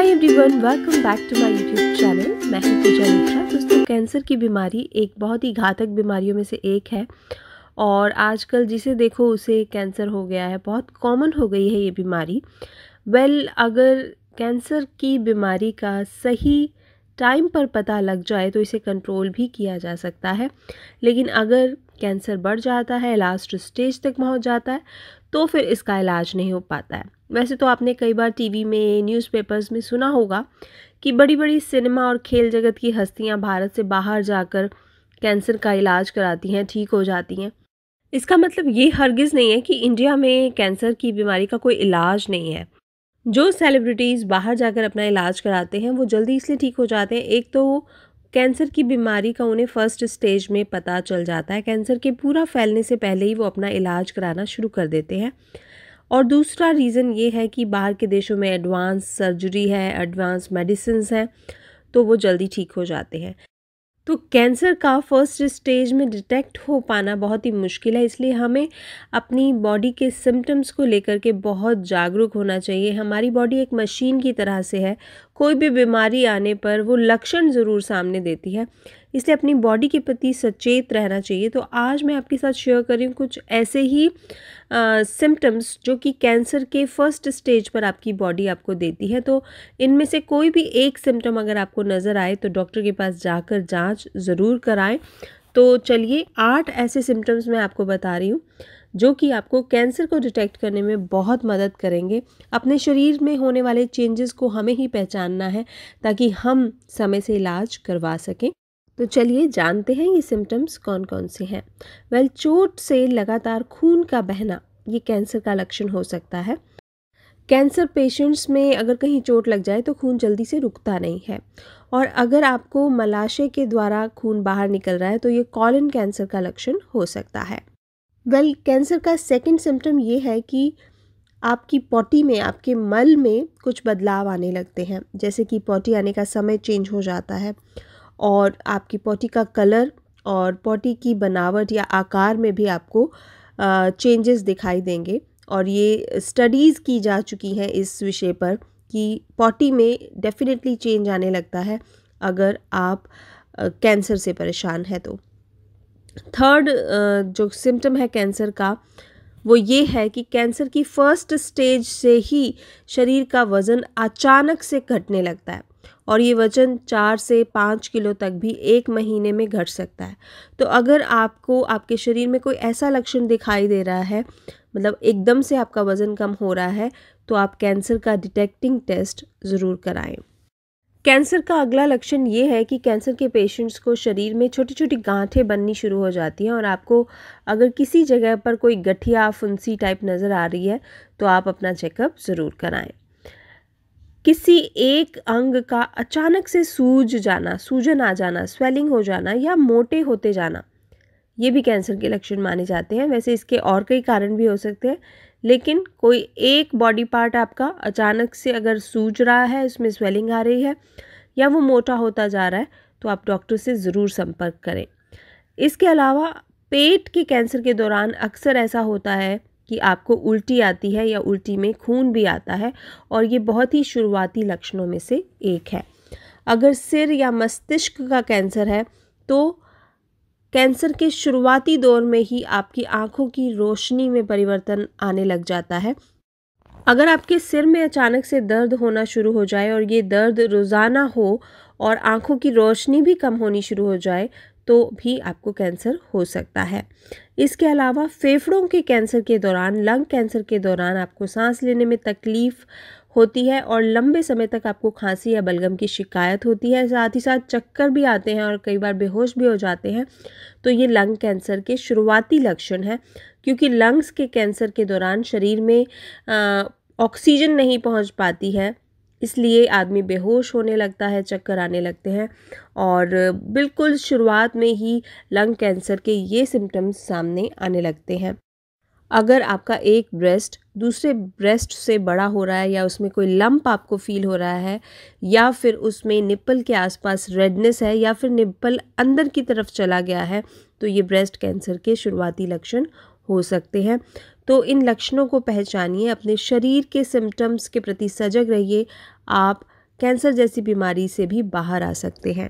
Hi everyone welcome back to my YouTube channel मैं हूं पूजा मिश्रा दोस्तों कैंसर की बीमारी एक बहुत ही घातक बीमारियों में से एक है और आजकल जिसे देखो उसे कैंसर हो गया है बहुत कॉमन हो गई है ये बीमारी वेल well, अगर कैंसर की बीमारी का सही टाइम पर पता लग जाए तो इसे कंट्रोल भी किया जा सकता है लेकिन अगर कैंसर बढ़ जाता है लास्ट स्टेज तक पहुंच जाता है तो फिर इसका इलाज नहीं हो पाता है वैसे तो आपने कई बार टीवी में न्यूज़पेपर्स में सुना होगा कि बड़ी बड़ी सिनेमा और खेल जगत की हस्तियां भारत से बाहर जाकर कैंसर का इलाज कराती हैं ठीक हो जाती हैं इसका मतलब ये हरगिज़ नहीं है कि इंडिया में कैंसर की बीमारी का कोई इलाज नहीं है जो सेलिब्रिटीज़ बाहर जाकर अपना इलाज कराते हैं वो जल्दी इसलिए ठीक हो जाते हैं एक तो कैंसर की बीमारी का उन्हें फर्स्ट स्टेज में पता चल जाता है कैंसर के पूरा फैलने से पहले ही वो अपना इलाज कराना शुरू कर देते हैं और दूसरा रीज़न ये है कि बाहर के देशों में एडवांस सर्जरी है एडवांस मेडिसिन हैं तो वो जल्दी ठीक हो जाते हैं तो कैंसर का फर्स्ट स्टेज में डिटेक्ट हो पाना बहुत ही मुश्किल है इसलिए हमें अपनी बॉडी के सिम्टम्स को लेकर के बहुत जागरूक होना चाहिए हमारी बॉडी एक मशीन की तरह से है कोई भी बीमारी आने पर वो लक्षण ज़रूर सामने देती है इसलिए अपनी बॉडी के प्रति सचेत रहना चाहिए तो आज मैं आपके साथ शेयर रही हूँ कुछ ऐसे ही सिम्टम्स जो कि कैंसर के फर्स्ट स्टेज पर आपकी बॉडी आपको देती है तो इनमें से कोई भी एक सिम्टम अगर आपको नज़र आए तो डॉक्टर के पास जाकर जांच ज़रूर कराएं तो चलिए आठ ऐसे सिम्टम्स मैं आपको बता रही हूँ जो कि आपको कैंसर को डिटेक्ट करने में बहुत मदद करेंगे अपने शरीर में होने वाले चेंजेस को हमें ही पहचानना है ताकि हम समय से इलाज करवा सकें तो चलिए जानते हैं ये सिम्टम्स कौन कौन से हैं वेल चोट से लगातार खून का बहना ये कैंसर का लक्षण हो सकता है कैंसर पेशेंट्स में अगर कहीं चोट लग जाए तो खून जल्दी से रुकता नहीं है और अगर आपको मलाशय के द्वारा खून बाहर निकल रहा है तो ये कॉलन कैंसर का लक्षण हो सकता है वेल well, कैंसर का सेकंड सिम्टम ये है कि आपकी पॉटी में आपके मल में कुछ बदलाव आने लगते हैं जैसे कि पॉटी आने का समय चेंज हो जाता है और आपकी पॉटी का कलर और पॉटी की बनावट या आकार में भी आपको चेंजेस दिखाई देंगे और ये स्टडीज़ की जा चुकी हैं इस विषय पर कि पॉटी में डेफिनेटली चेंज आने लगता है अगर आप कैंसर से परेशान तो। है तो थर्ड जो सिम्टम है कैंसर का वो ये है कि कैंसर की फर्स्ट स्टेज से ही शरीर का वज़न अचानक से घटने लगता है और ये वज़न चार से पाँच किलो तक भी एक महीने में घट सकता है तो अगर आपको आपके शरीर में कोई ऐसा लक्षण दिखाई दे रहा है मतलब एकदम से आपका वज़न कम हो रहा है तो आप कैंसर का डिटेक्टिंग टेस्ट ज़रूर कराएं कैंसर का अगला लक्षण ये है कि कैंसर के पेशेंट्स को शरीर में छोटी छोटी गांठें बननी शुरू हो जाती हैं और आपको अगर किसी जगह पर कोई गठिया फुंसी टाइप नज़र आ रही है तो आप अपना चेकअप ज़रूर कराएं किसी एक अंग का अचानक से सूज जाना सूजन आ जाना स्वेलिंग हो जाना या मोटे होते जाना ये भी कैंसर के लक्षण माने जाते हैं वैसे इसके और कई कारण भी हो सकते हैं लेकिन कोई एक बॉडी पार्ट आपका अचानक से अगर सूज रहा है उसमें स्वेलिंग आ रही है या वो मोटा होता जा रहा है तो आप डॉक्टर से ज़रूर संपर्क करें इसके अलावा पेट के कैंसर के दौरान अक्सर ऐसा होता है कि आपको उल्टी आती है या उल्टी में खून भी आता है और ये बहुत ही शुरुआती लक्षणों में से एक है अगर सिर या मस्तिष्क का कैंसर है तो कैंसर के शुरुआती दौर में ही आपकी आंखों की रोशनी में परिवर्तन आने लग जाता है अगर आपके सिर में अचानक से दर्द होना शुरू हो जाए और ये दर्द रोज़ाना हो और आंखों की रोशनी भी कम होनी शुरू हो जाए तो भी आपको कैंसर हो सकता है इसके अलावा फेफड़ों के कैंसर के दौरान लंग कैंसर के दौरान आपको सांस लेने में तकलीफ़ होती है और लंबे समय तक आपको खांसी या बलगम की शिकायत होती है साथ ही साथ चक्कर भी आते हैं और कई बार बेहोश भी हो जाते हैं तो ये लंग कैंसर के शुरुआती लक्षण हैं क्योंकि लंग्स के कैंसर के दौरान शरीर में ऑक्सीजन नहीं पहुंच पाती है इसलिए आदमी बेहोश होने लगता है चक्कर आने लगते हैं और बिल्कुल शुरुआत में ही लंग कैंसर के ये सिम्टम्स सामने आने लगते हैं अगर आपका एक ब्रेस्ट दूसरे ब्रेस्ट से बड़ा हो रहा है या उसमें कोई लंप आपको फील हो रहा है या फिर उसमें निप्पल के आसपास रेडनेस है या फिर निप्पल अंदर की तरफ चला गया है तो ये ब्रेस्ट कैंसर के शुरुआती लक्षण हो सकते हैं तो इन लक्षणों को पहचानिए अपने शरीर के सिम्टम्स के प्रति सजग रहिए आप कैंसर जैसी बीमारी से भी बाहर आ सकते हैं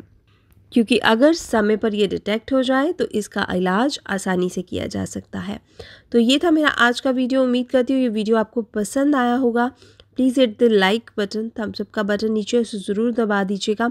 क्योंकि अगर समय पर ये डिटेक्ट हो जाए तो इसका इलाज आसानी से किया जा सकता है तो ये था मेरा आज का वीडियो उम्मीद करती हूँ ये वीडियो आपको पसंद आया होगा please hit the like button thumbs up का बटन नीचे उसे ज़रूर दबा दीजिएगा